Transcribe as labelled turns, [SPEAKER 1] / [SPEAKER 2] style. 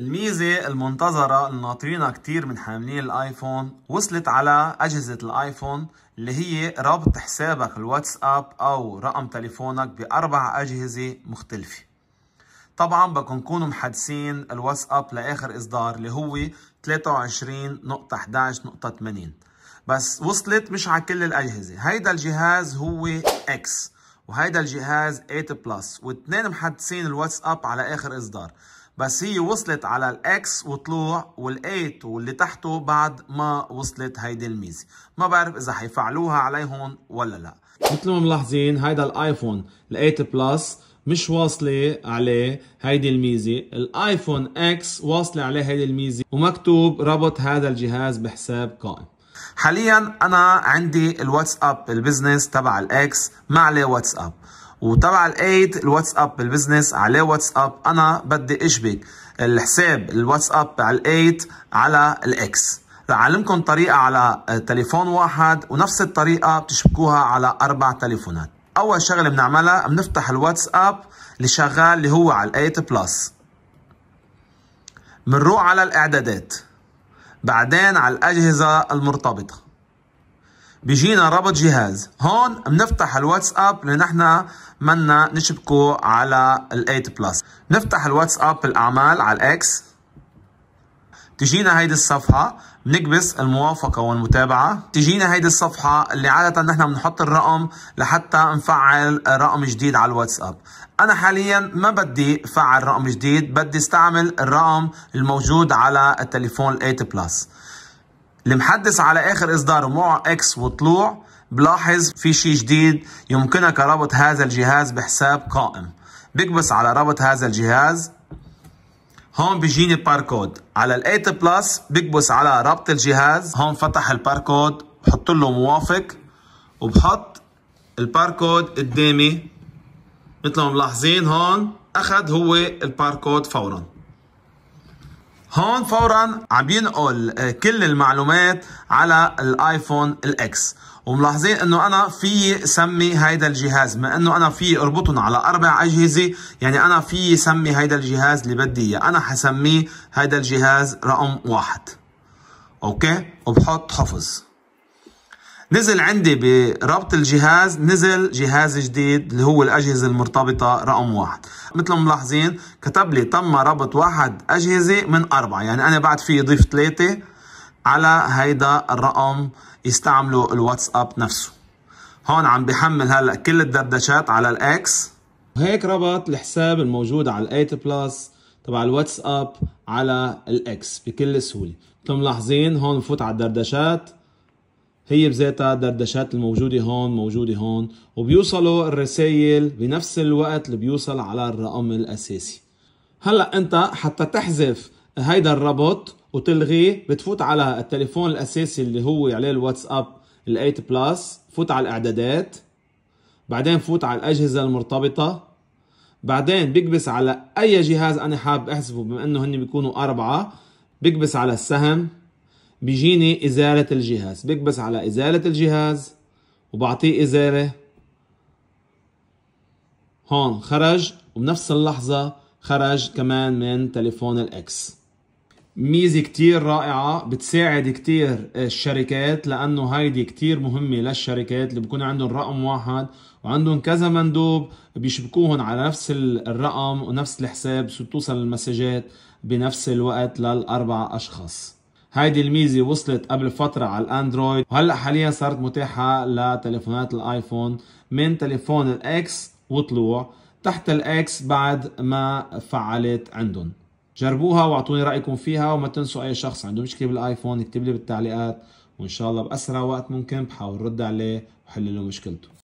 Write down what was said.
[SPEAKER 1] الميزة المنتظرة اللي ناطرينها كتير من حاملين الايفون وصلت على اجهزة الايفون اللي هي ربط حسابك الواتساب او رقم تليفونك باربع اجهزة مختلفة طبعا بكون كونوا محدثين الواتساب لاخر اصدار اللي هو 23.11.80 بس وصلت مش على كل الاجهزة هيدا الجهاز هو اكس وهيدا الجهاز 8 بلس واثنين محدثين الواتساب على اخر اصدار بس هي وصلت على الاكس وطلوع والايت واللي تحته بعد ما وصلت هيدي الميزه ما بعرف اذا حيفعلوها عليهم ولا لا مثل ما ملاحظين هيدا الايفون ال8 بلس مش واصلة عليه هيدي الميزة الايفون اكس واصلة عليه هيدي الميزة ومكتوب ربط هذا الجهاز بحساب قائم حاليا انا عندي الواتساب البزنس تبع الاكس ما عليه واتساب وتبع الايد الواتساب البزنس عليه واتساب انا بدي اشبك الحساب الواتساب على الايد على الاكس رح اعلمكم طريقه على تليفون واحد ونفس الطريقه بتشبكوها على اربع تليفونات اول شغله بنعملها بنفتح الواتساب اللي شغال اللي هو على الايت بلس بنروح على الاعدادات بعدين على الاجهزه المرتبطه بيجينا رابط جهاز هون بنفتح الواتساب لان احنا منا نشبكه على ال8 بلس بنفتح الواتساب الاعمال على الاكس تجينا هيدي الصفحة بنكبس الموافقة والمتابعة تجينا هيدي الصفحة اللي عادة نحن بنحط الرقم لحتى نفعل رقم جديد على الواتساب أنا حاليا ما بدي فعل رقم جديد بدي استعمل الرقم الموجود على التليفون 8 بلس المحدث على آخر اصدار مع إكس وطلوع بلاحظ في شيء جديد يمكنك ربط هذا الجهاز بحساب قائم بكبس على ربط هذا الجهاز هون بيجيني باركود على ال8 بلس بكبس على ربط الجهاز هون فتح الباركود بحط له موافق وبحط الباركود قدامي مثل ما ملاحظين هون اخذ هو الباركود فورا هون فورا عم بينقل آه، كل المعلومات على الايفون الاكس وملاحظين انه انا في سمي هيدا الجهاز ما انه انا في اربطهم على اربع اجهزه يعني انا في سمي هيدا الجهاز اللي بدي اياه انا حسميه هيدا الجهاز رقم واحد اوكي وبحط حفظ نزل عندي بربط الجهاز نزل جهاز جديد اللي هو الأجهزة المرتبطة رقم واحد مثل ما ملاحظين كتب لي تم ربط واحد أجهزة من أربعة يعني أنا بعد في ضيف ثلاثة على هيدا الرقم يستعملوا الواتساب نفسه هون عم بحمل هلا كل الدردشات على الاكس وهيك ربط الحساب الموجود على الايت بلس تبع الواتساب على الاكس بكل سهوله انتم ملاحظين هون بفوت على الدردشات هي بذاتها الدردشات الموجودة هون موجودة هون وبيوصلوا الرسائل بنفس الوقت اللي بيوصل على الرقم الأساسي هلا أنت حتى تحذف هيدا الرابط وتلغيه بتفوت على التليفون الأساسي اللي هو عليه الواتساب الـ 8 بلس فوت على الإعدادات بعدين فوت على الأجهزة المرتبطة بعدين بكبس على أي جهاز أنا حابب أحذفه بما إنه هن بيكونوا أربعة بكبس على السهم بيجيني ازالة الجهاز بكبس على ازالة الجهاز وبعطيه ازالة هون خرج وبنفس اللحظة خرج كمان من تليفون الاكس ميزة كتير رائعة بتساعد كتير الشركات لأنه هيدي كتير مهمة للشركات اللي بكون عندهم رقم واحد وعندهم كذا مندوب بيشبكوهن على نفس الرقم ونفس الحساب توصل المسجات بنفس الوقت للأربع أشخاص هيدي الميزة وصلت قبل فترة على الاندرويد وهلا حاليا صارت متاحة لتليفونات الايفون من تليفون الاكس وطلوع تحت الاكس بعد ما فعلت عندهم جربوها واعطوني رايكم فيها وما تنسوا اي شخص عنده مشكله بالايفون يكتب لي بالتعليقات وان شاء الله باسرع وقت ممكن بحاول رد عليه وحل له مشكلته